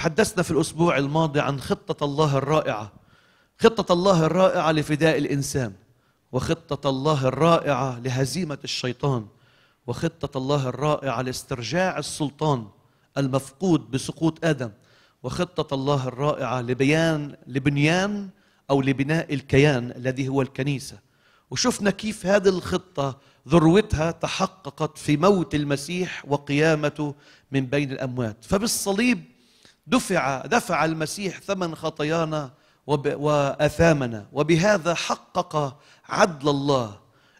تحدثنا في الأسبوع الماضي عن خطة الله الرائعة خطة الله الرائعة لفداء الإنسان وخطة الله الرائعة لهزيمة الشيطان وخطة الله الرائعة لاسترجاع السلطان المفقود بسقوط آدم وخطة الله الرائعة لبيان لبنيان أو لبناء الكيان الذي هو الكنيسة وشفنا كيف هذه الخطة ذروتها تحققت في موت المسيح وقيامته من بين الأموات فبالصليب دفع دفع المسيح ثمن خطايانا واثامنا وبهذا حقق عدل الله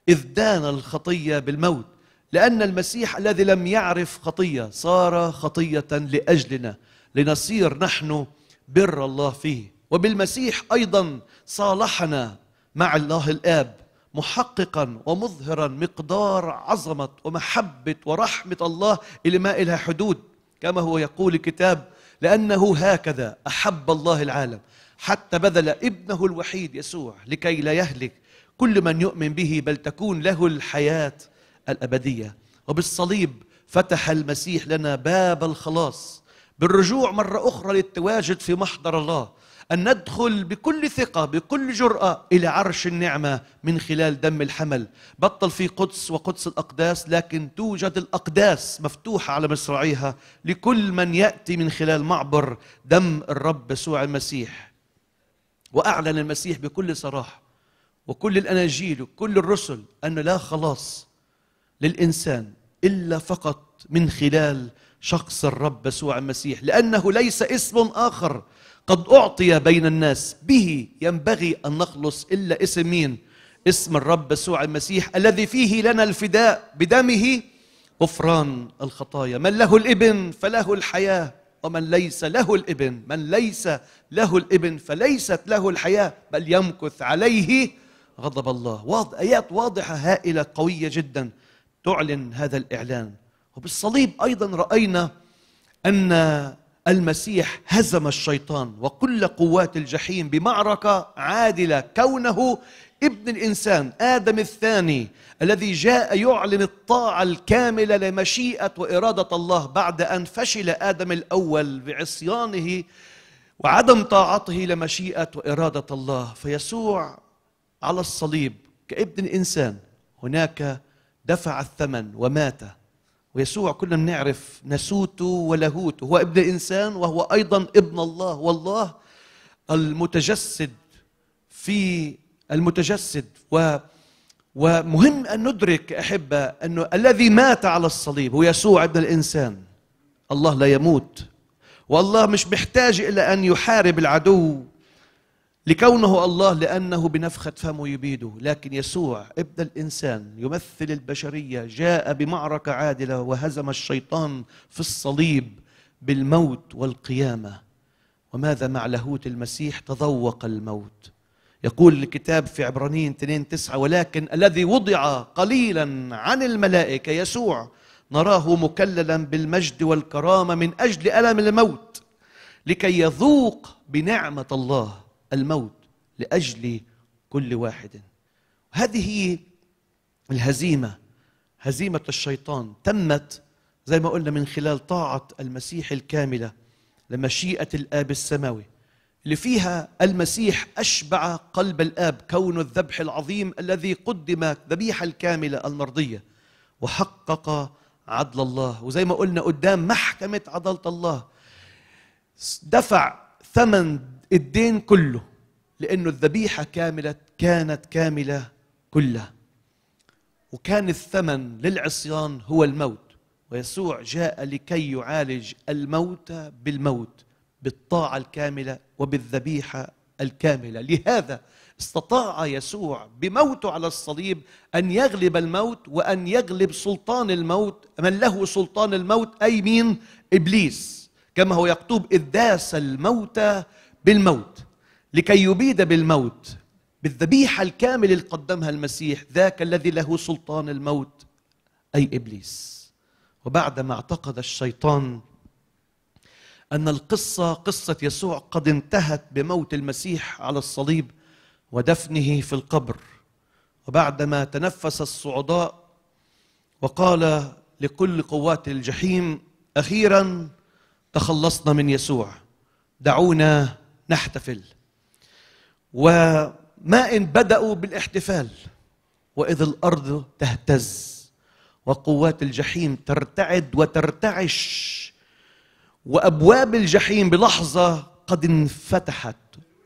اذ دان الخطيه بالموت لان المسيح الذي لم يعرف خطيه صار خطيه لاجلنا لنصير نحن بر الله فيه وبالمسيح ايضا صالحنا مع الله الاب محققا ومظهرا مقدار عظمه ومحبه ورحمه الله اللي ما لها حدود كما هو يقول الكتاب لأنه هكذا أحب الله العالم حتى بذل ابنه الوحيد يسوع لكي لا يهلك كل من يؤمن به بل تكون له الحياة الأبدية وبالصليب فتح المسيح لنا باب الخلاص بالرجوع مرة أخرى للتواجد في محضر الله أن ندخل بكل ثقة بكل جرأة إلى عرش النعمة من خلال دم الحمل بطل في قدس وقدس الأقداس لكن توجد الأقداس مفتوحة على مصراعيها لكل من يأتي من خلال معبر دم الرب يسوع المسيح وأعلن المسيح بكل صراحة وكل الأناجيل وكل الرسل أن لا خلاص للإنسان إلا فقط من خلال شخص الرب يسوع المسيح لأنه ليس اسم آخر قد أعطي بين الناس به ينبغي أن نخلص إلا اسم مين اسم الرب يسوع المسيح الذي فيه لنا الفداء بدمه غفران الخطايا من له الابن فله الحياة ومن ليس له الابن من ليس له الابن فليست له الحياة بل يمكث عليه غضب الله واضح آيات واضحة هائلة قوية جدا تعلن هذا الإعلان وبالصليب أيضا رأينا أن المسيح هزم الشيطان وكل قوات الجحيم بمعركه عادله كونه ابن الانسان ادم الثاني الذي جاء يعلن الطاعه الكامله لمشيئه واراده الله بعد ان فشل ادم الاول بعصيانه وعدم طاعته لمشيئه واراده الله فيسوع على الصليب كابن انسان هناك دفع الثمن ومات ويسوع كلنا بنعرف نسوته ولاهوته هو ابن انسان وهو ايضا ابن الله والله المتجسد في المتجسد و ومهم ان ندرك احبه انه الذي مات على الصليب هو يسوع ابن الانسان الله لا يموت والله مش محتاج الى ان يحارب العدو لكونه الله لأنه بنفخة فمه يبيده لكن يسوع ابن الإنسان يمثل البشرية جاء بمعركة عادلة وهزم الشيطان في الصليب بالموت والقيامة وماذا مع لاهوت المسيح تذوق الموت يقول الكتاب في عبرانيين 2 9 ولكن الذي وضع قليلا عن الملائكة يسوع نراه مكللا بالمجد والكرامة من أجل ألم الموت لكي يذوق بنعمة الله الموت لاجل كل واحد هذه الهزيمه هزيمه الشيطان تمت زي ما قلنا من خلال طاعه المسيح الكامله لمشيئه الاب السماوي اللي فيها المسيح اشبع قلب الاب كون الذبح العظيم الذي قدم ذبيحه الكامله المرضيه وحقق عدل الله وزي ما قلنا قدام محكمه عداله الله دفع ثمن الدين كله لأنه الذبيحة كاملة كانت كاملة كلها وكان الثمن للعصيان هو الموت ويسوع جاء لكي يعالج الموت بالموت بالطاعة الكاملة وبالذبيحة الكاملة لهذا استطاع يسوع بموته على الصليب أن يغلب الموت وأن يغلب سلطان الموت من له سلطان الموت أي مين إبليس كما هو يكتب إذ داس الموت بالموت لكي يبيد بالموت بالذبيحة الكاملة اللي قدمها المسيح ذاك الذي له سلطان الموت أي إبليس وبعدما اعتقد الشيطان أن القصة قصة يسوع قد انتهت بموت المسيح على الصليب ودفنه في القبر وبعدما تنفس الصعداء وقال لكل قوات الجحيم أخيرا تخلصنا من يسوع دعونا نحتفل وما إن بدأوا بالاحتفال وإذ الأرض تهتز وقوات الجحيم ترتعد وترتعش وأبواب الجحيم بلحظة قد انفتحت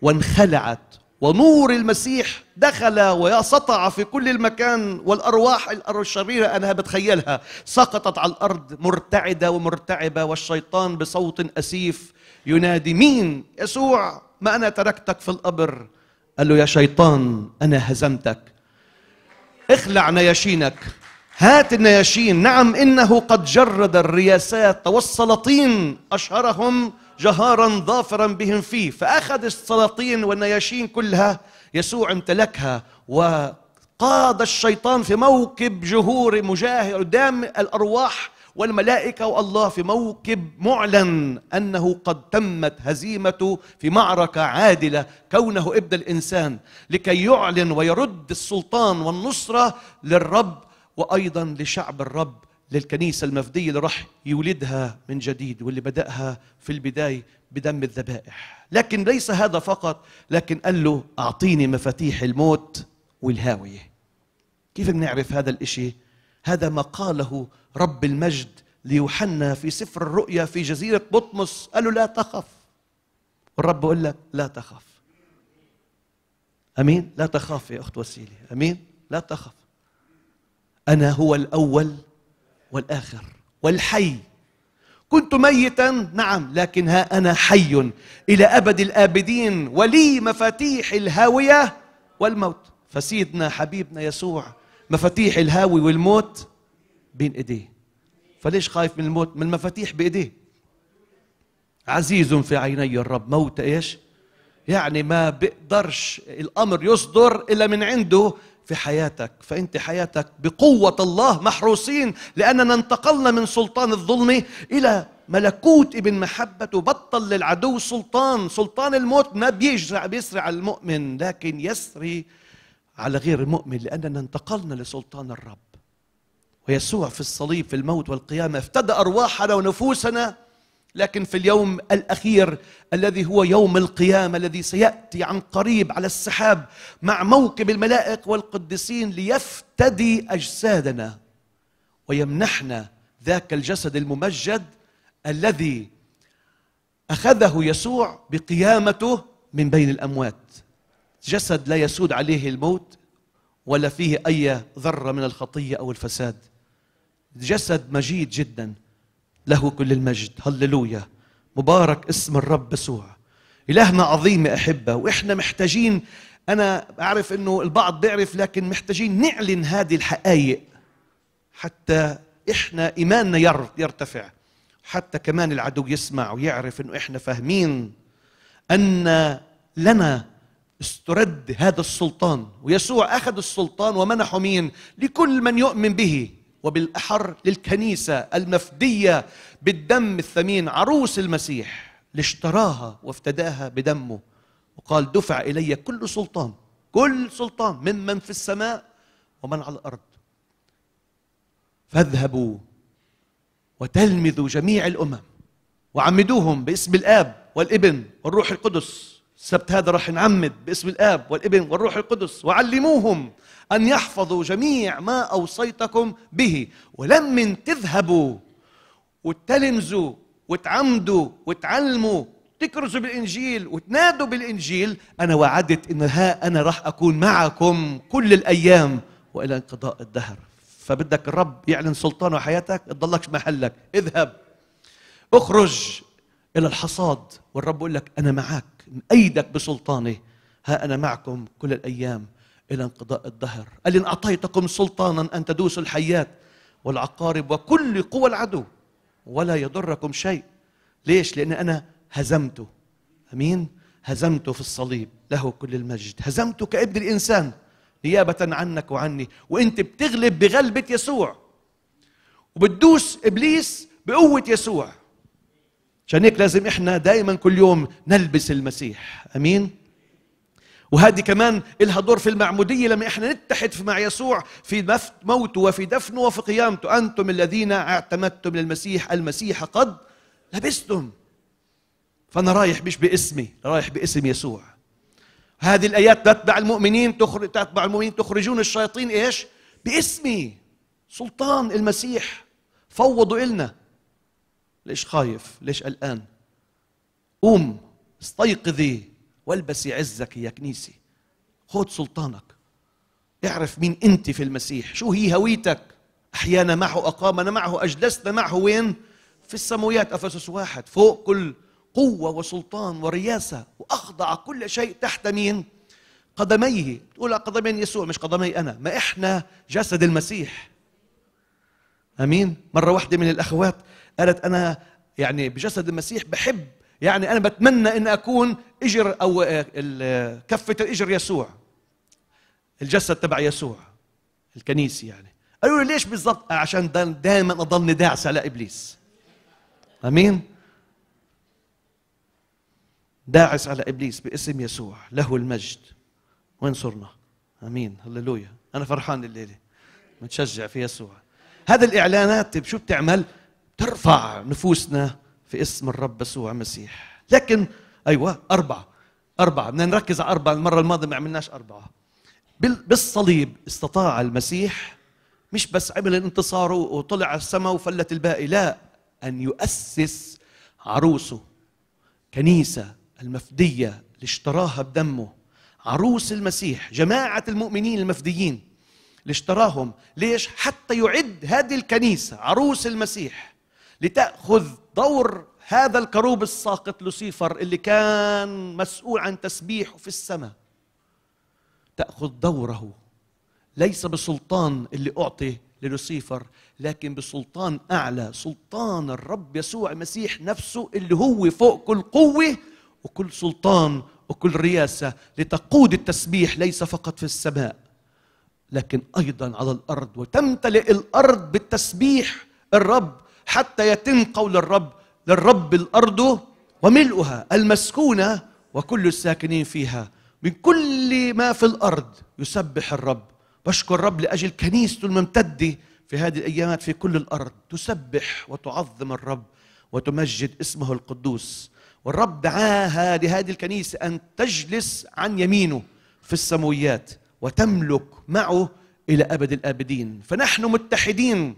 وانخلعت ونور المسيح دخل ويسطع في كل المكان والأرواح الشريرة أنا بتخيلها سقطت على الأرض مرتعدة ومرتعبة والشيطان بصوت أسيف ينادي مين يسوع ما أنا تركتك في القبر قال له يا شيطان أنا هزمتك اخلع نياشينك هات النياشين نعم إنه قد جرد الرياسات والسلاطين أشهرهم جهارا ظافرا بهم فيه فأخذ السلاطين والنياشين كلها يسوع امتلكها وقاد الشيطان في موكب جهوري مجاهر قدام الأرواح والملائكة والله في موكب معلن أنه قد تمت هزيمته في معركة عادلة كونه ابن الإنسان لكي يعلن ويرد السلطان والنصرة للرب وأيضا لشعب الرب للكنيسة المفدية اللي راح يولدها من جديد واللي بدأها في البداية بدم الذبائح لكن ليس هذا فقط لكن قال له أعطيني مفاتيح الموت والهاوية كيف بنعرف هذا الإشي هذا ما قاله رب المجد ليوحنا في سفر الرؤيا في جزيرة بطمس قال له لا تخف والرب يقول لك لا تخف أمين لا تخاف يا أخت وسيلة أمين لا تخف أنا هو الأول والآخر والحي كنت ميتا نعم لكن ها أنا حي إلى أبد الآبدين ولي مفاتيح الهاوية والموت فسيدنا حبيبنا يسوع مفاتيح الهاوي والموت بين ايديه فليش خايف من الموت من المفاتيح بايديه عزيز في عيني الرب موت ايش يعني ما بيقدرش الامر يصدر الا من عنده في حياتك فانت حياتك بقوه الله محروسين لاننا انتقلنا من سلطان الظلم الى ملكوت ابن محبته بطل للعدو سلطان سلطان الموت ما بيجرع بيسرع المؤمن لكن يسري على غير المؤمن لأننا انتقلنا لسلطان الرب ويسوع في الصليب في الموت والقيامة افتدى أرواحنا ونفوسنا لكن في اليوم الأخير الذي هو يوم القيامة الذي سيأتي عن قريب على السحاب مع موكب الملائك والقديسين ليفتدي أجسادنا ويمنحنا ذاك الجسد الممجد الذي أخذه يسوع بقيامته من بين الأموات جسد لا يسود عليه الموت ولا فيه أي ذرة من الخطية أو الفساد جسد مجيد جدا له كل المجد هللويا مبارك اسم الرب يسوع إلهنا عظيم يا أحبة وإحنا محتاجين أنا أعرف أنه البعض بيعرف لكن محتاجين نعلن هذه الحقائق حتى إحنا إيماننا يرتفع حتى كمان العدو يسمع ويعرف أنه إحنا فاهمين أن لنا استرد هذا السلطان ويسوع أخذ السلطان ومنحه مين لكل من يؤمن به وبالأحر للكنيسة المفدية بالدم الثمين عروس المسيح اللي اشتراها وافتداها بدمه وقال دفع إلي كل سلطان كل سلطان ممن في السماء ومن على الأرض فاذهبوا وتلمذوا جميع الأمم وعمدوهم باسم الآب والابن والروح القدس السبت هذا راح نعمد باسم الاب والابن والروح القدس وعلموهم ان يحفظوا جميع ما اوصيتكم به ولما تذهبوا وتلمزوا وتعمدوا وتعلموا تكرزوا بالانجيل وتنادوا بالانجيل انا وعدت ان ها انا راح اكون معكم كل الايام والى انقضاء الدهر فبدك الرب يعلن سلطانه حياتك تضلكش محلك اذهب اخرج إلى الحصاد والرب يقول لك أنا معك مأيدك بسلطاني ها أنا معكم كل الأيام إلى انقضاء الدهر قال إن أعطيتكم سلطانا أن تدوسوا الحيات والعقارب وكل قوى العدو ولا يضركم شيء ليش؟ لأن أنا هزمته أمين؟ هزمته في الصليب له كل المجد هزمته كابن الإنسان نيابة عنك وعني وانت بتغلب بغلبة يسوع وبتدوس إبليس بقوة يسوع عشان هيك لازم احنا دائما كل يوم نلبس المسيح امين وهذه كمان لها دور في المعمودية لما احنا نتحد مع يسوع في موته وفي دفنه وفي قيامته أنتم الذين اعتمدتم للمسيح المسيح قد لبستم فأنا رايح مش باسمي رايح باسم يسوع هذه الآيات تتبع المؤمنين تخرج تتبع المؤمنين تخرجون الشياطين إيش باسمي سلطان المسيح فوضوا إلنا ليش خايف ليش قلقان قوم استيقظي والبسي عزك يا كنيسي خذ سلطانك اعرف مين انت في المسيح شو هي هويتك احيانا معه اقامنا معه اجلسنا معه وين في السماويات افسس واحد فوق كل قوه وسلطان ورياسه واخضع كل شيء تحت مين قدميه تقول قدمين يسوع مش قدمي انا ما احنا جسد المسيح امين مره واحده من الاخوات قالت انا يعني بجسد المسيح بحب يعني انا بتمنى ان اكون اجر او آه، آه، كفه الاجر يسوع الجسد تبع يسوع الكنيسي يعني قالوا لي ليش بالضبط آه، عشان دائما اضلني على ابليس امين داعس على ابليس باسم يسوع له المجد وين صرنا امين هللويا انا فرحان الليله متشجع في يسوع هذا الاعلانات شو بتعمل ترفع نفوسنا في اسم الرب يسوع المسيح لكن ايوه اربعه اربعه بدنا نركز على اربعه المره الماضيه ما عملناش اربعه بالصليب استطاع المسيح مش بس عمل الانتصار وطلع على السماء وفلت الباقي لا ان يؤسس عروسه كنيسه المفديه اللي اشتراها بدمه عروس المسيح جماعه المؤمنين المفديين اللي اشتراهم ليش حتى يعد هذه الكنيسه عروس المسيح لتأخذ دور هذا الكروب الساقط لوسيفر اللي كان مسؤول عن تسبيحه في السماء تأخذ دوره ليس بسلطان اللي أعطي للوسيفر لكن بسلطان أعلى سلطان الرب يسوع المسيح نفسه اللي هو فوق كل قوة وكل سلطان وكل رياسة لتقود التسبيح ليس فقط في السماء لكن أيضا على الأرض وتمتلئ الأرض بالتسبيح الرب حتى يتم قول الرب للرب الأرض وملؤها المسكونة وكل الساكنين فيها من كل ما في الأرض يسبح الرب بشكر الرب لأجل كنيسته الممتدة في هذه الأيامات في كل الأرض تسبح وتعظم الرب وتمجد اسمه القدوس والرب دعاها لهذه الكنيسة أن تجلس عن يمينه في السمويات وتملك معه إلى أبد الآبدين فنحن متحدين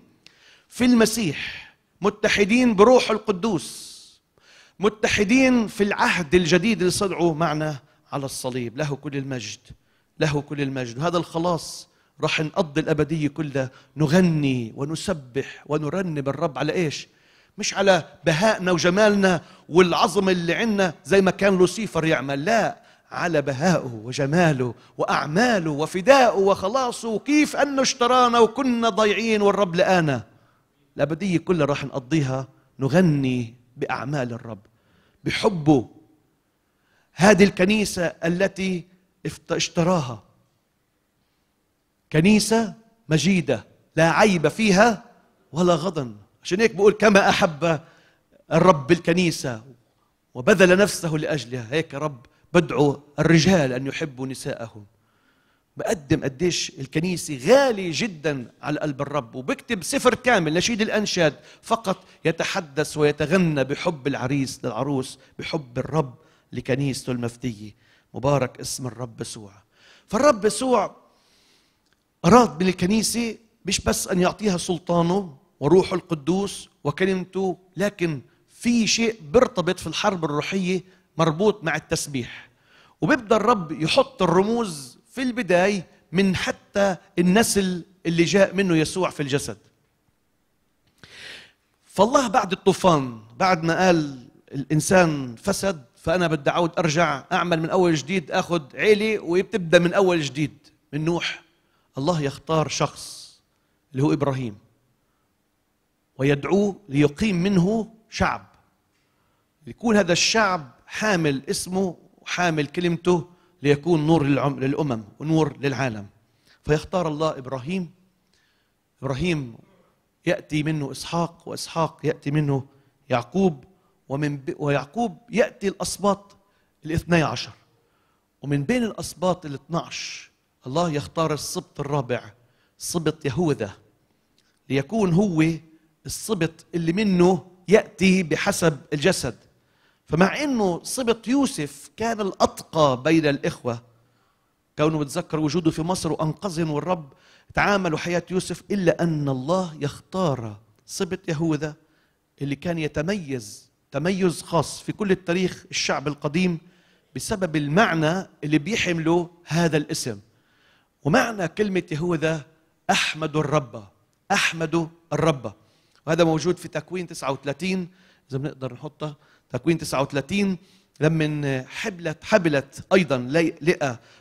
في المسيح متحدين بروح القدوس متحدين في العهد الجديد اللي صدعوا معنا على الصليب له كل المجد له كل المجد هذا الخلاص راح نقضي الأبدية كلها نغني ونسبح ونرنم الرب على إيش مش على بهائنا وجمالنا والعظم اللي عنا زي ما كان لوسيفر يعمل لا على بهائه وجماله وأعماله وفدائه وخلاصه وكيف أنه اشترانا وكنا ضايعين والرب لقانا الابديه كلها راح نقضيها نغني باعمال الرب بحبه هذه الكنيسه التي اشتراها كنيسه مجيده لا عيب فيها ولا غضن عشان هيك بقول كما احب الرب الكنيسه وبذل نفسه لاجلها هيك رب بدعو الرجال ان يحبوا نساءهم بقدم قديش الكنيسة غالي جدا على قلب الرب وبكتب سفر كامل نشيد الأنشاد فقط يتحدث ويتغنى بحب العريس للعروس بحب الرب لكنيسته المفدية مبارك اسم الرب يسوع فالرب يسوع أراد من الكنيسة مش بس أن يعطيها سلطانه وروحه القدوس وكلمته لكن في شيء بيرتبط في الحرب الروحية مربوط مع التسبيح وبيبدأ الرب يحط الرموز في البداية من حتى النسل اللي جاء منه يسوع في الجسد فالله بعد الطوفان بعد ما قال الإنسان فسد فأنا بدي أعود أرجع أعمل من أول جديد أخذ عيلي وبتبدأ من أول جديد من نوح الله يختار شخص اللي هو إبراهيم ويدعوه ليقيم منه شعب يكون هذا الشعب حامل اسمه وحامل كلمته ليكون نور للأمم ونور للعالم فيختار الله إبراهيم إبراهيم يأتي منه إسحاق وإسحاق يأتي منه يعقوب ومن ب... ويعقوب يأتي الأسباط الاثني عشر ومن بين الأسباط الاثنى عشر الله يختار السبط الرابع سبط يهوذا ليكون هو السبط اللي منه يأتي بحسب الجسد فمع انه سبط يوسف كان الاتقى بين الاخوه كونه بتذكر وجوده في مصر وانقذهم والرب تعاملوا حياه يوسف الا ان الله يختار سبط يهوذا اللي كان يتميز تميز خاص في كل التاريخ الشعب القديم بسبب المعنى اللي بيحمله هذا الاسم ومعنى كلمه يهوذا احمد الرب احمد الرب وهذا موجود في تكوين 39 إذا بنقدر نحطه تكوين 39 لما حبلت حبلت أيضا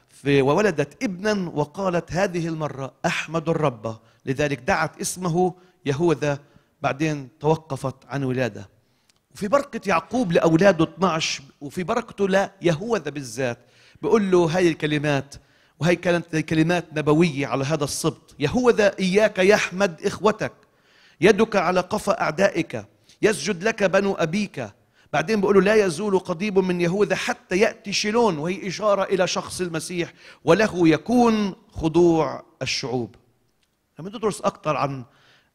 في وولدت ابنا وقالت هذه المرة أحمد الرب لذلك دعت اسمه يهوذا بعدين توقفت عن ولاده وفي بركة يعقوب لأولاده 12 وفي بركته ليهوذا بالذات بيقول له هاي الكلمات وهي كانت كلمات نبوية على هذا السبط يهوذا إياك يحمد إخوتك يدك على قفا أعدائك يسجد لك بنو أبيك بعدين بيقولوا لا يزول قضيب من يهوذا حتى يأتي شيلون وهي إشارة إلى شخص المسيح وله يكون خضوع الشعوب لما تدرس أكثر عن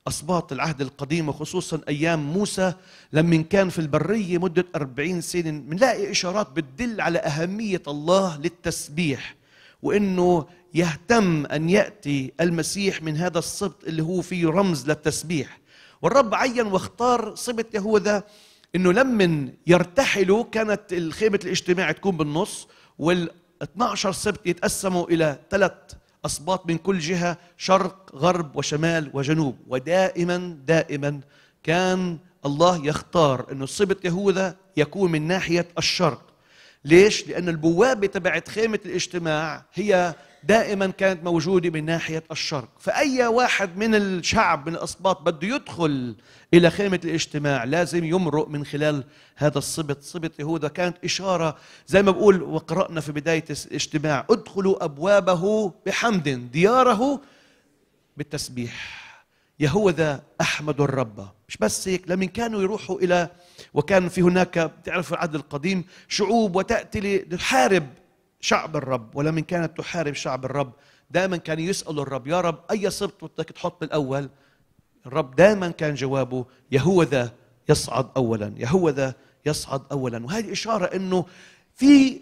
أسباط العهد القديم وخصوصا أيام موسى لما كان في البرية مدة أربعين سنة بنلاقي إشارات بتدل على أهمية الله للتسبيح وإنه يهتم أن يأتي المسيح من هذا السبط اللي هو فيه رمز للتسبيح والرب عين واختار سبط يهوذا انه لما يرتحلوا كانت خيمه الاجتماع تكون بالنص وال 12 سبت يتقسموا الى ثلاث اسباط من كل جهه شرق غرب وشمال وجنوب ودائما دائما كان الله يختار انه سبت يهوذا يكون من ناحيه الشرق ليش؟ لأن البوابة تبعت خيمة الاجتماع هي دائما كانت موجودة من ناحية الشرق فأي واحد من الشعب من الأسباط بده يدخل إلى خيمة الاجتماع لازم يمرق من خلال هذا السبط سبط يهوذا كانت إشارة زي ما بقول وقرأنا في بداية الاجتماع ادخلوا أبوابه بحمد دياره بالتسبيح يهوذا أحمد الرب مش بس هيك لمن كانوا يروحوا إلى وكان في هناك تعرف العهد القديم شعوب وتأتي لتحارب شعب الرب ولمن كانت تحارب شعب الرب دائما كان يسأل الرب يا رب أي صرت بدك تحط بالأول الرب دائما كان جوابه يهوذا يصعد أولا يهوذا يصعد أولا وهذه إشارة أنه في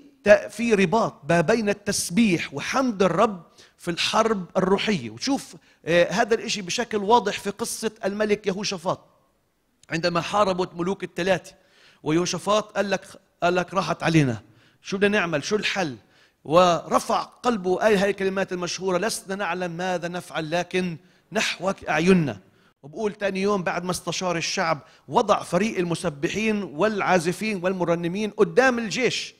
في رباط ما بين التسبيح وحمد الرب في الحرب الروحية وشوف آه، هذا الإشي بشكل واضح في قصة الملك يهوشافاط عندما حاربت ملوك الثلاثة ويهوشفاط قال لك قال لك راحت علينا شو بدنا نعمل شو الحل ورفع قلبه قال هذه الكلمات المشهورة لسنا نعلم ماذا نفعل لكن نحوك أعيننا وبقول تاني يوم بعد ما استشار الشعب وضع فريق المسبحين والعازفين والمرنمين قدام الجيش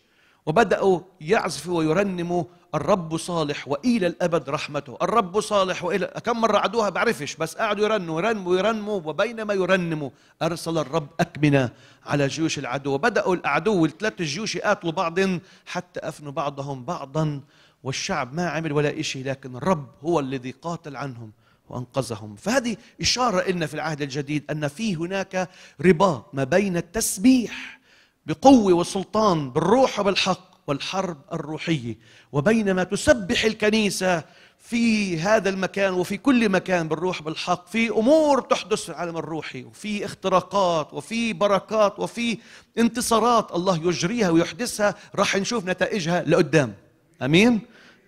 وبدأوا يعزفوا ويرنموا الرب صالح والى الابد رحمته الرب صالح والى كم مره عدوها بعرفش بس قعدوا يرنوا يرنموا يرنموا وبينما يرنموا ارسل الرب اكمنه على جيوش العدو وبداوا العدو الثلاث جيوش يقاتلوا بعض حتى افنوا بعضهم بعضا والشعب ما عمل ولا شيء لكن الرب هو الذي قاتل عنهم وانقذهم فهذه اشاره لنا في العهد الجديد ان في هناك رباط ما بين التسبيح بقوه وسلطان بالروح وبالحق والحرب الروحيه وبينما تسبح الكنيسه في هذا المكان وفي كل مكان بالروح بالحق في امور تحدث في العالم الروحي وفي اختراقات وفي بركات وفي انتصارات الله يجريها ويحدثها راح نشوف نتائجها لقدام امين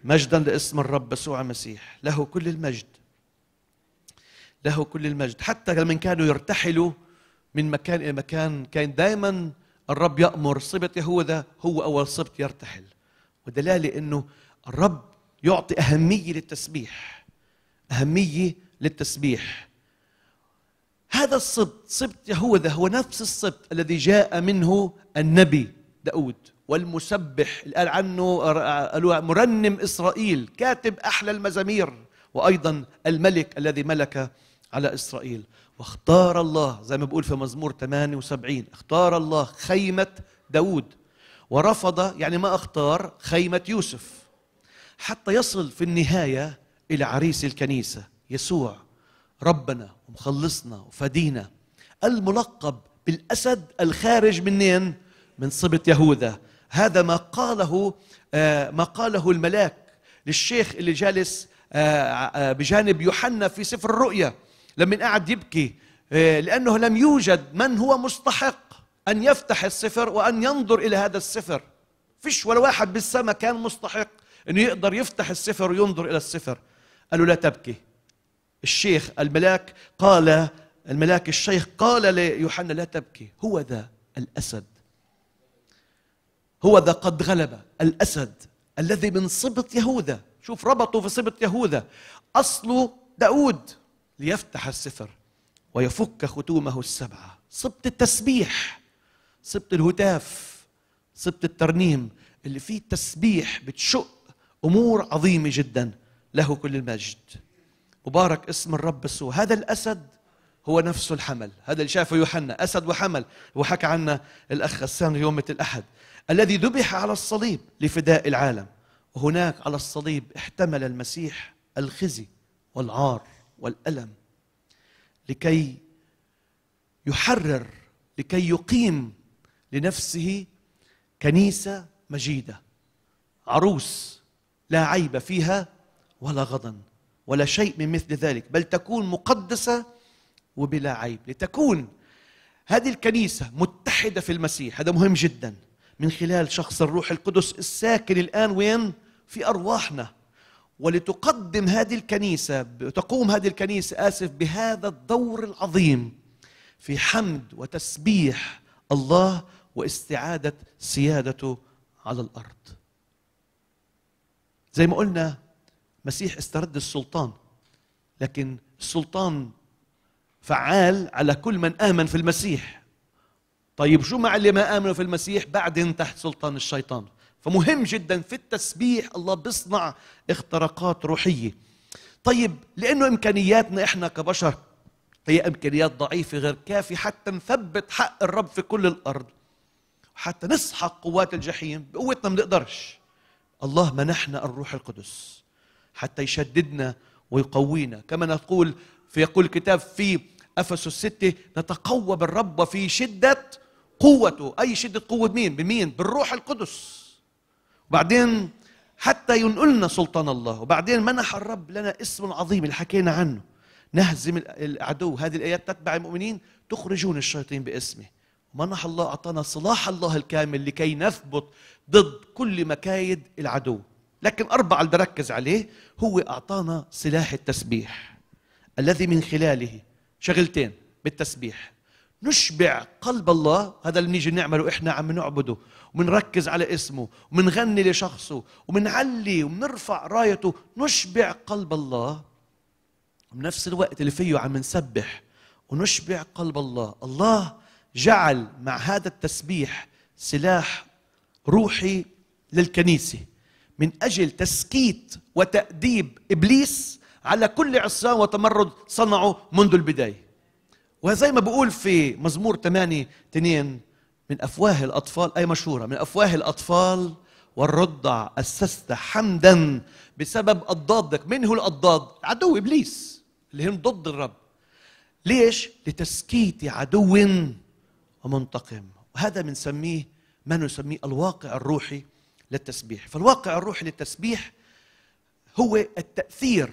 مجدا لاسم الرب يسوع المسيح له كل المجد له كل المجد حتى لما كانوا يرتحلوا من مكان الى مكان كان دائما الرب يأمر صبت يهوذا هو أول صبت يرتحل ودلالة أنه الرب يعطي أهمية للتسبيح أهمية للتسبيح هذا الصبت صبت يهوذا هو نفس الصبت الذي جاء منه النبي داود والمسبح قال عنه مرنم إسرائيل كاتب أحلى المزامير وأيضا الملك الذي ملك على إسرائيل واختار الله زي ما بقول في مزمور 78 اختار الله خيمة داود ورفض يعني ما اختار خيمة يوسف حتى يصل في النهاية إلى عريس الكنيسة يسوع ربنا ومخلصنا وفدينا الملقب بالأسد الخارج منين؟ من سبط يهوذا هذا ما قاله آه، ما قاله الملاك للشيخ اللي جالس آه، آه، بجانب يوحنا في سفر الرؤيا لما قعد يبكي آه، لأنه لم يوجد من هو مستحق أن يفتح السفر وأن ينظر إلى هذا السفر فيش ولا واحد بالسماء كان مستحق أنه يقدر يفتح السفر وينظر إلى السفر قالوا لا تبكي الشيخ الملاك قال الملاك الشيخ قال ليوحنا لا تبكي هو ذا الأسد هو ذا قد غلب الأسد الذي من صبط يهوذا شوف ربطه في صبط يهوذا أصله داود ليفتح السفر ويفك ختومه السبعة صبت التسبيح صبت الهتاف صبت الترنيم اللي فيه تسبيح بتشق أمور عظيمة جدا له كل المجد مبارك اسم الرب سوء هذا الأسد هو نفسه الحمل هذا اللي شافه يوحنا أسد وحمل وحكى عنه الأخ غسان يومة الأحد الذي ذبح على الصليب لفداء العالم وهناك على الصليب احتمل المسيح الخزي والعار والألم لكي يحرر لكي يقيم لنفسه كنيسة مجيدة عروس لا عيب فيها ولا غضن ولا شيء من مثل ذلك بل تكون مقدسة وبلا عيب لتكون هذه الكنيسة متحدة في المسيح هذا مهم جدا من خلال شخص الروح القدس الساكن الآن وين؟ في أرواحنا ولتقدم هذه الكنيسة تقوم هذه الكنيسة آسف بهذا الدور العظيم في حمد وتسبيح الله واستعادة سيادته على الأرض زي ما قلنا مسيح استرد السلطان لكن السلطان فعال على كل من آمن في المسيح طيب شو مع اللي ما آمنوا في المسيح بعد تحت سلطان الشيطان فمهم جدا في التسبيح الله بيصنع اختراقات روحيه طيب لانه امكانياتنا احنا كبشر هي امكانيات ضعيفه غير كافيه حتى نثبت حق الرب في كل الارض وحتى نسحق قوات الجحيم بقوتنا ما بنقدرش الله منحنا الروح القدس حتى يشددنا ويقوينا كما نقول فيقول الكتاب في افسس الستة نتقوى بالرب في شده قوته اي شده قوه مين بمين بالروح القدس وبعدين حتى ينقلنا سلطان الله وبعدين منح الرب لنا اسم عظيم اللي حكينا عنه نهزم العدو هذه الآيات تتبع المؤمنين تخرجون الشياطين باسمه منح الله أعطانا صلاح الله الكامل لكي نثبت ضد كل مكايد العدو لكن أربعة اللي بركز عليه هو أعطانا سلاح التسبيح الذي من خلاله شغلتين بالتسبيح نشبع قلب الله هذا اللي بنيجي نعمله احنا عم نعبده وبنركز على اسمه وبنغني لشخصه وبنعلي وبنرفع رايته نشبع قلب الله بنفس الوقت اللي فيه عم نسبح ونشبع قلب الله الله جعل مع هذا التسبيح سلاح روحي للكنيسه من اجل تسكيت وتاديب ابليس على كل عصيان وتمرد صنعه منذ البدايه وزي ما بقول في مزمور 8 2 من أفواه الأطفال أي مشهورة من أفواه الأطفال والرضع أسست حمدا بسبب اضدادك من هو الاضداد عدو إبليس اللي هم ضد الرب ليش؟ لتسكيت عدو ومنتقم وهذا بنسميه ما نسميه الواقع الروحي للتسبيح فالواقع الروحي للتسبيح هو التأثير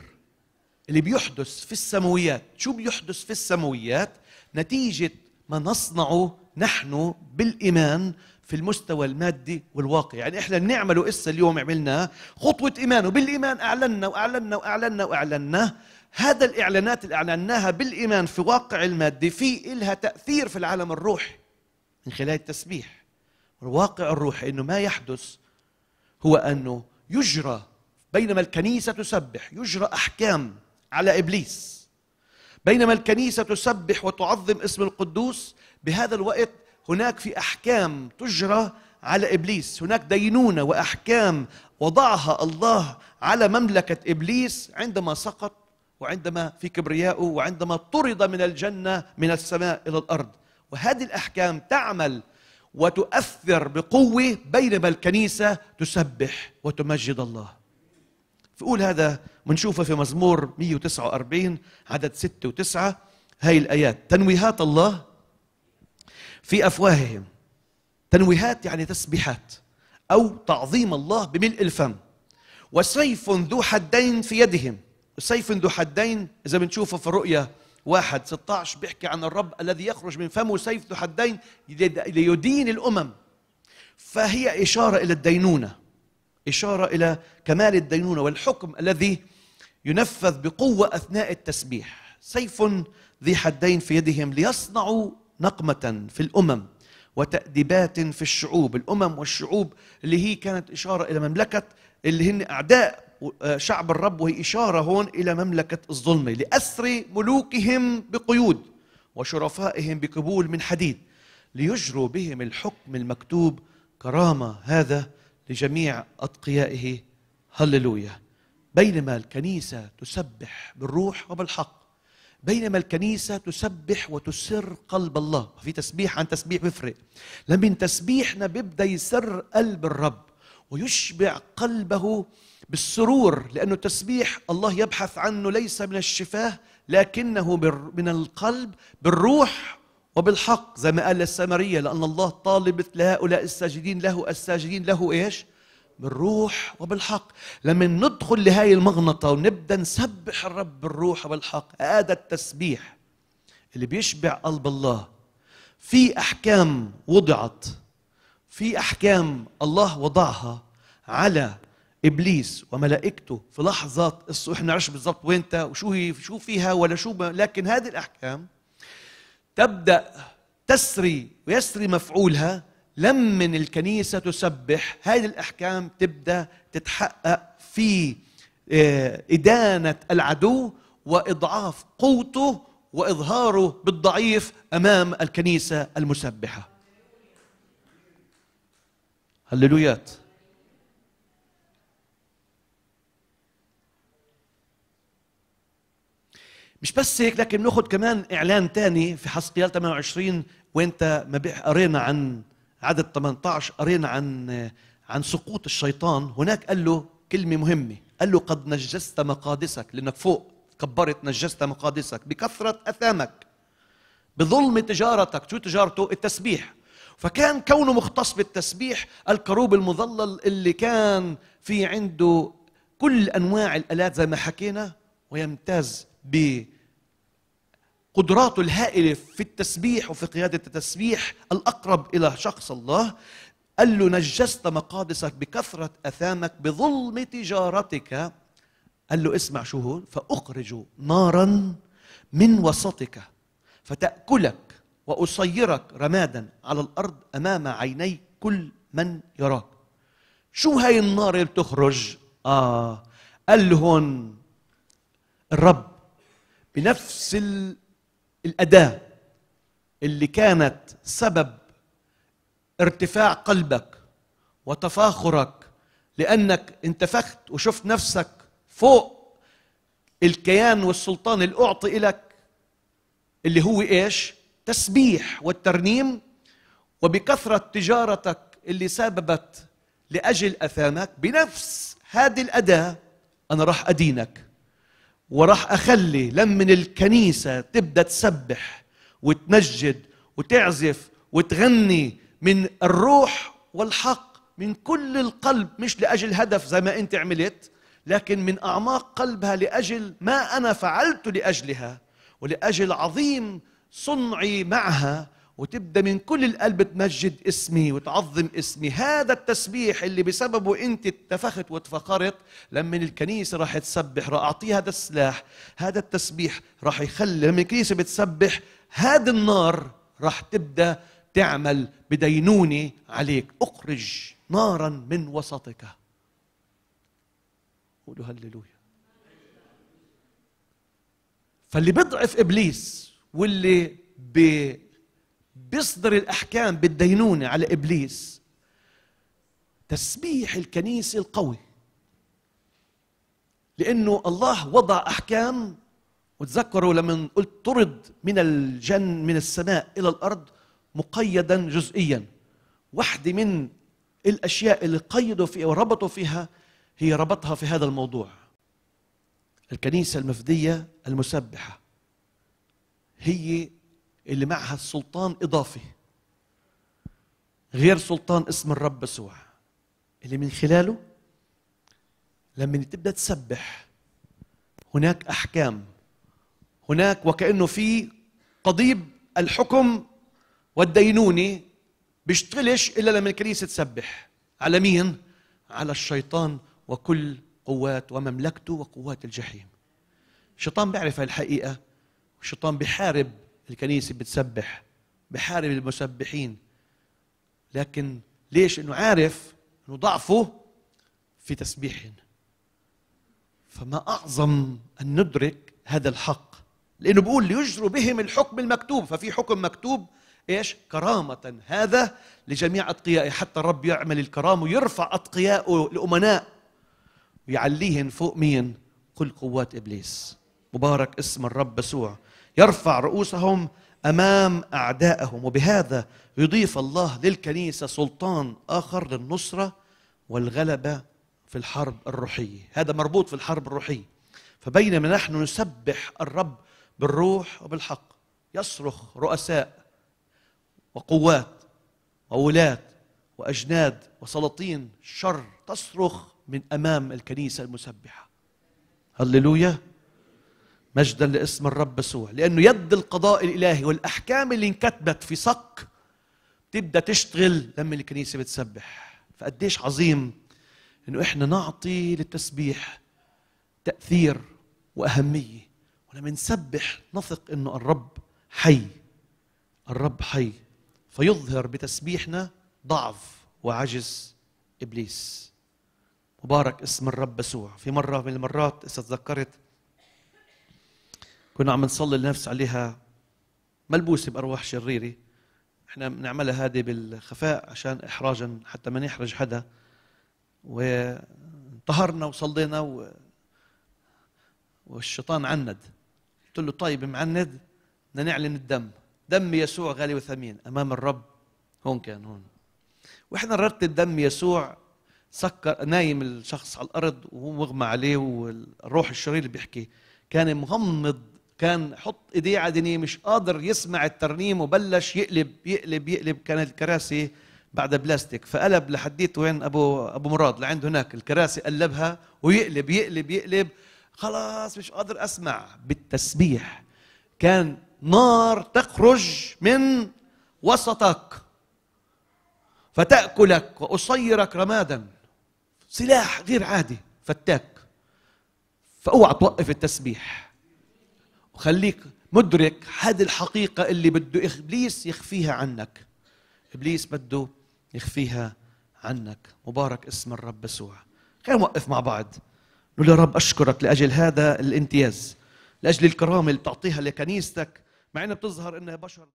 اللي بيحدث في السماويات شو بيحدث في السماويات نتيجة ما نصنعه نحن بالإيمان في المستوى المادي والواقعي يعني احنا بنعمله اسا اليوم عملناه خطوة إيمان وبالإيمان أعلنا وأعلنا وأعلنا وأعلنا هذا الإعلانات اللي أعلناها بالإيمان في واقع المادي في إلها تأثير في العالم الروحي من خلال التسبيح الواقع الروحي انه ما يحدث هو انه يجرى بينما الكنيسه تسبح يجرى احكام على ابليس بينما الكنيسه تسبح وتعظم اسم القدوس بهذا الوقت هناك في احكام تجرى على ابليس هناك دينونه واحكام وضعها الله على مملكه ابليس عندما سقط وعندما في كبريائه وعندما طرد من الجنه من السماء الى الارض وهذه الاحكام تعمل وتؤثر بقوه بينما الكنيسه تسبح وتمجد الله فقول هذا بنشوفها في مزمور 149 عدد 6 و9 هاي الآيات تنويهات الله في أفواههم تنويهات يعني تسبيحات أو تعظيم الله بملء الفم وسيف ذو حدين في يدهم سيف ذو حدين إذا بنشوفه في الرؤية واحد 16 بيحكي عن الرب الذي يخرج من فمه سيف ذو حدين ليدين الأمم فهي إشارة إلى الدينونة إشارة إلى كمال الدينونة والحكم الذي ينفذ بقوة أثناء التسبيح سيف ذي حدين في يدهم ليصنعوا نقمة في الأمم وتأديبات في الشعوب الأمم والشعوب اللي هي كانت إشارة إلى مملكة اللي هن أعداء آه، شعب الرب وهي إشارة هون إلى مملكة الظلمة لأسر ملوكهم بقيود وشرفائهم بقبول من حديد ليجروا بهم الحكم المكتوب كرامة هذا لجميع أتقيائه هللويا بينما الكنيسة تسبح بالروح وبالحق بينما الكنيسة تسبح وتسر قلب الله في تسبيح عن تسبيح بيفرق لما تسبيحنا بيبدأ يسر قلب الرب ويشبع قلبه بالسرور لأنه التسبيح الله يبحث عنه ليس من الشفاه لكنه من القلب بالروح وبالحق زي ما قال للسامرية لأن الله طالب مثل هؤلاء الساجدين له الساجدين له إيش؟ بالروح وبالحق لما ندخل لهاي المغنطة ونبدأ نسبح الرب بالروح وبالحق هذا التسبيح اللي بيشبع قلب الله في أحكام وضعت في أحكام الله وضعها على ابليس وملائكته في لحظات إحنا عش بالضبط وين وشو هي شو فيها ولا شو لكن هذه الاحكام تبدا تسري ويسري مفعولها لمن الكنيسة تسبح هذه الأحكام تبدأ تتحقق في آه، إدانة العدو وإضعاف قوته وإظهاره بالضعيف أمام الكنيسة المسبحة هللويات مش بس هيك لكن ناخذ كمان إعلان تاني في حسقيال 28 وانت ما قرينا عن عدد 18 قرينا عن عن سقوط الشيطان هناك قال له كلمة مهمة قال له قد نجست مقادسك لأنك فوق كبرت نجست مقادسك بكثرة أثامك بظلم تجارتك شو تجارته التسبيح فكان كونه مختص بالتسبيح الكروب المظلل اللي كان في عنده كل أنواع الآلات زي ما حكينا ويمتاز ب قدراته الهائله في التسبيح وفي قياده التسبيح الاقرب الى شخص الله قال له نجست مقادسك بكثره اثامك بظلم تجارتك قال له اسمع شو هون فاخرج نارا من وسطك فتاكلك واصيرك رمادا على الارض امام عيني كل من يراك شو هاي النار اللي بتخرج اه قال هون الرب بنفس ال الأداة اللي كانت سبب ارتفاع قلبك وتفاخرك لأنك انتفخت وشفت نفسك فوق الكيان والسلطان اللي أعطي إليك اللي هو إيش؟ تسبيح والترنيم وبكثرة تجارتك اللي سببت لأجل أثامك بنفس هذه الأداة أنا راح أدينك وراح اخلي لمن الكنيسه تبدا تسبح وتمجد وتعزف وتغني من الروح والحق من كل القلب مش لاجل هدف زي ما انت عملت لكن من اعماق قلبها لاجل ما انا فعلت لاجلها ولاجل عظيم صنعي معها وتبدا من كل القلب تمجد اسمي وتعظم اسمي هذا التسبيح اللي بسببه انت اتفخت وتفخرت لما الكنيسه راح تسبح راح اعطيه هذا السلاح هذا التسبيح راح يخلي لما الكنيسه بتسبح هذه النار راح تبدا تعمل بدينونه عليك اخرج نارا من وسطك قولوا هللويا فاللي بضعف ابليس واللي بيصدر الأحكام بالدينونة على إبليس تسبيح الكنيسة القوي لأنه الله وضع أحكام وتذكروا لما قلت طرد من الجن من السماء إلى الأرض مقيدا جزئيا واحدة من الأشياء اللي قيدوا فيها وربطوا فيها هي ربطها في هذا الموضوع الكنيسة المفدية المسبحة هي اللي معها السلطان إضافي غير سلطان اسم الرب يسوع اللي من خلاله لما تبدأ تسبح هناك أحكام هناك وكأنه في قضيب الحكم والدينونة بيشتغلش إلا لما الكنيسة تسبح على مين؟ على الشيطان وكل قوات ومملكته وقوات الجحيم الشيطان بيعرف هالحقيقة الشيطان بيحارب الكنيسه بتسبح بحارب المسبحين لكن ليش انه عارف انه ضعفه في تسبيحهم فما اعظم ان ندرك هذا الحق لانه بيقول ليجروا بهم الحكم المكتوب ففي حكم مكتوب ايش كرامه هذا لجميع اتقيائه حتى الرب يعمل الكرامه ويرفع اتقيائه الامناء ويعليهن فوق مين كل قوات ابليس مبارك اسم الرب يسوع يرفع رؤوسهم امام اعدائهم وبهذا يضيف الله للكنيسه سلطان اخر للنصره والغلبه في الحرب الروحيه هذا مربوط في الحرب الروحيه فبينما نحن نسبح الرب بالروح وبالحق يصرخ رؤساء وقوات وولاة وأجناد وسلاطين شر تصرخ من أمام الكنيسة المسبحة هللويا مجدا لاسم الرب يسوع لانه يد القضاء الالهي والاحكام اللي انكتبت في صك تبدا تشتغل لما الكنيسه بتسبح فقديش عظيم انه احنا نعطي للتسبيح تاثير واهميه ولما نسبح نثق انه الرب حي الرب حي فيظهر بتسبيحنا ضعف وعجز ابليس مبارك اسم الرب يسوع في مره من المرات اذا تذكرت كنا عم نصلي لنفس عليها ملبوسة بأرواح شريرة احنا بنعملها هذه بالخفاء عشان إحراجا حتى ما نحرج حدا وانطهرنا وصلينا و... والشيطان عند قلت له طيب معند بدنا نعلن الدم دم يسوع غالي وثمين أمام الرب هون كان هون واحنا ردت دم يسوع سكر نايم الشخص على الارض وهو عليه والروح الشرير اللي بيحكي كان مغمض كان حط ايديه على دينيه مش قادر يسمع الترنيم وبلش يقلب يقلب يقلب كانت الكراسي بعد بلاستيك فقلب لحديت وين ابو ابو مراد لعند هناك الكراسي قلبها ويقلب يقلب يقلب خلاص مش قادر اسمع بالتسبيح كان نار تخرج من وسطك فتاكلك واصيرك رمادا سلاح غير عادي فتاك فاوعى توقف التسبيح خليك مدرك هذه الحقيقة اللي بده إبليس يخفيها عنك إبليس بده يخفيها عنك مبارك اسم الرب يسوع خلينا نوقف مع بعض نقول يا رب أشكرك لأجل هذا الامتياز لأجل الكرامة اللي بتعطيها لكنيستك مع أنها بتظهر أنها بشر